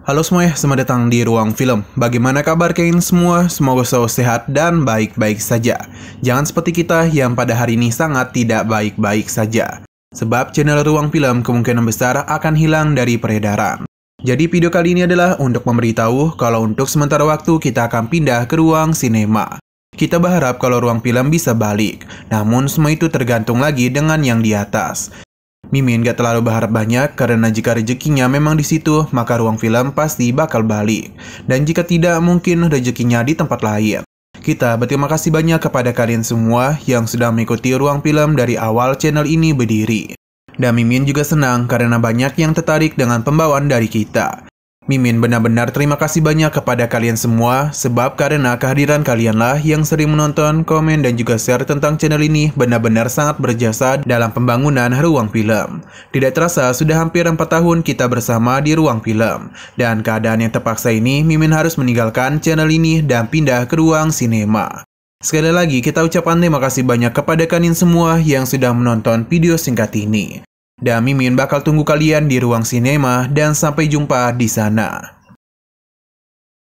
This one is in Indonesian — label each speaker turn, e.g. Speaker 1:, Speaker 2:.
Speaker 1: Halo semuanya, selamat datang di Ruang Film. Bagaimana kabar kalian semua? Semoga selalu sehat dan baik-baik saja. Jangan seperti kita yang pada hari ini sangat tidak baik-baik saja. Sebab channel Ruang Film kemungkinan besar akan hilang dari peredaran. Jadi video kali ini adalah untuk memberitahu kalau untuk sementara waktu kita akan pindah ke ruang sinema. Kita berharap kalau ruang film bisa balik, namun semua itu tergantung lagi dengan yang di atas. Mimin gak terlalu berharap banyak karena jika rezekinya memang di situ, maka ruang film pasti bakal balik. Dan jika tidak, mungkin rezekinya di tempat lain. Kita berterima kasih banyak kepada kalian semua yang sudah mengikuti ruang film dari awal channel ini berdiri. Dan Mimin juga senang karena banyak yang tertarik dengan pembawaan dari kita. Mimin benar-benar terima kasih banyak kepada kalian semua sebab karena kehadiran kalianlah yang sering menonton, komen, dan juga share tentang channel ini benar-benar sangat berjasa dalam pembangunan ruang film. Tidak terasa sudah hampir 4 tahun kita bersama di ruang film dan keadaan yang terpaksa ini Mimin harus meninggalkan channel ini dan pindah ke ruang sinema. Sekali lagi kita ucapkan terima kasih banyak kepada kalian semua yang sudah menonton video singkat ini. Dan Mimin bakal tunggu kalian di ruang sinema dan sampai jumpa di sana.